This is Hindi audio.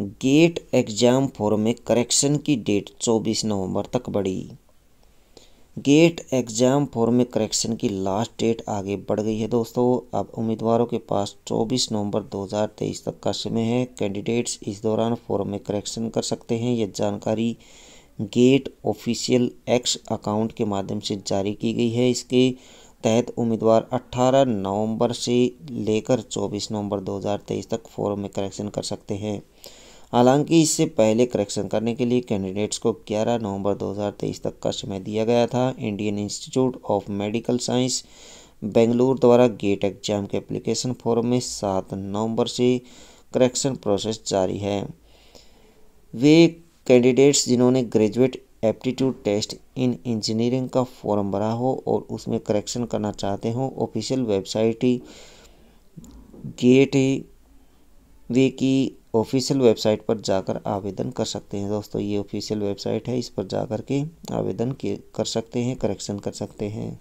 गेट एग्ज़ाम फॉर्म में करेक्शन की डेट 24 नवंबर तक बढ़ी गेट एग्ज़ाम फॉर्म में करेक्शन की लास्ट डेट आगे बढ़ गई है दोस्तों अब उम्मीदवारों के पास 24 नवंबर 2023 तक का समय है कैंडिडेट्स इस दौरान फॉर्म में करेक्शन कर सकते हैं यह जानकारी गेट ऑफिशियल एक्स अकाउंट के माध्यम से जारी की गई है इसके तहत उम्मीदवार 18 नवंबर से लेकर 24 नवंबर 2023 तक फॉर्म में करेक्शन कर सकते हैं हालांकि इससे पहले करेक्शन करने के लिए कैंडिडेट्स को 11 नवंबर 2023 तक का समय दिया गया था Indian institute of medical science Bengaluru द्वारा गेट एग्जाम के एप्लीकेशन फॉर्म में सात नवंबर से करेक्शन प्रोसेस जारी है वे कैंडिडेट्स जिन्होंने graduate aptitude test in engineering का फॉर्म भरा हो और उसमें करेक्शन करना चाहते हो ऑफिशियल वेबसाइट गेट वे की ऑफिशियल वेबसाइट पर जाकर आवेदन कर सकते हैं दोस्तों ये ऑफिशियल वेबसाइट है इस पर जाकर के आवेदन के कर सकते हैं करेक्शन कर सकते हैं